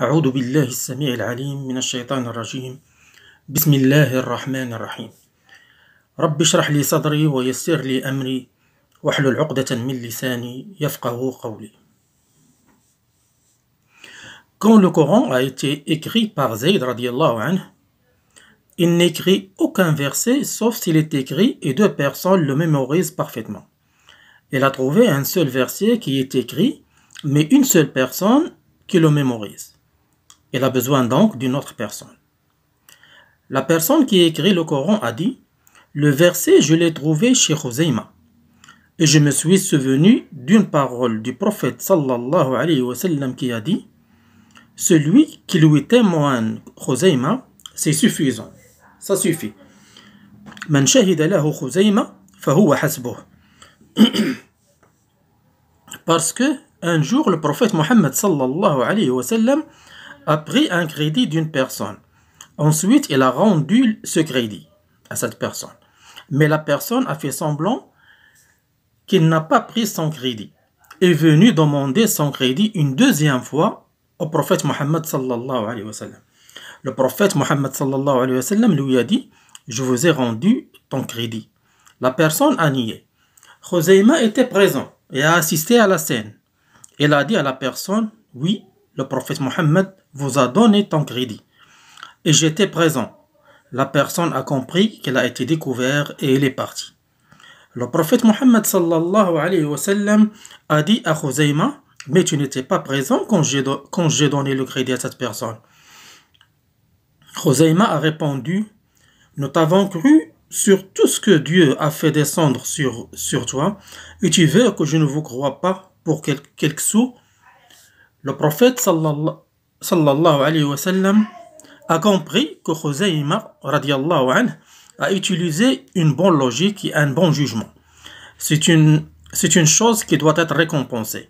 أعوذ بالله السميع العليم من الشيطان الرجيم بسم الله الرحمن الرحيم رب اشرح لي صدري ويسر لي أمري واحلل عقدة من لساني يفقه قولي Quand le Coran a été écrit par Zayd radiallahu anhu, il n'écrit aucun verset sauf s'il est écrit et deux personnes le mémorisent parfaitement. Il a trouvé un seul verset qui est écrit, mais une seule personne qui le mémorise. Il a besoin donc d'une autre personne. La personne qui écrit le Coran a dit Le verset, je l'ai trouvé chez Joséima. Et je me suis souvenu d'une parole du prophète sallallahu alayhi wa sallam qui a dit Celui qui lui témoigne Joséima, c'est suffisant. Ça suffit. Man hasbuh. Parce que un jour, le prophète Mohammed sallallahu alayhi wa sallam a pris un crédit d'une personne. Ensuite, il a rendu ce crédit à cette personne. Mais la personne a fait semblant qu'il n'a pas pris son crédit. Est venu demander son crédit une deuxième fois au prophète Mohammed Le prophète Mohammed lui a dit Je vous ai rendu ton crédit. La personne a nié. Joséma était présent et a assisté à la scène. Elle a dit à la personne Oui, le prophète Mohammed vous a donné ton crédit. Et j'étais présent. La personne a compris qu'elle a été découverte et elle est partie. Le prophète Mohammed sallallahu alayhi wa sallam a dit à Khuzayma, mais tu n'étais pas présent quand j'ai donné le crédit à cette personne. Khuzayma a répondu, nous t'avons cru sur tout ce que Dieu a fait descendre sur, sur toi, et tu veux que je ne vous croie pas pour quelques sous. »« Le prophète sallallahu alayhi wa a compris que Khuzayma a utilisé une bonne logique et un bon jugement. C'est une, une chose qui doit être récompensée.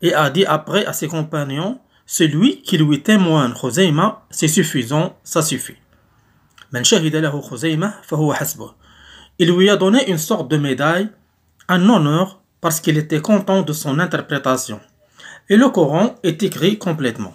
Et a dit après à ses compagnons, celui qui lui témoigne Khuzayma, c'est suffisant, ça suffit. Il lui a donné une sorte de médaille, un honneur, parce qu'il était content de son interprétation. Et le Coran est écrit complètement.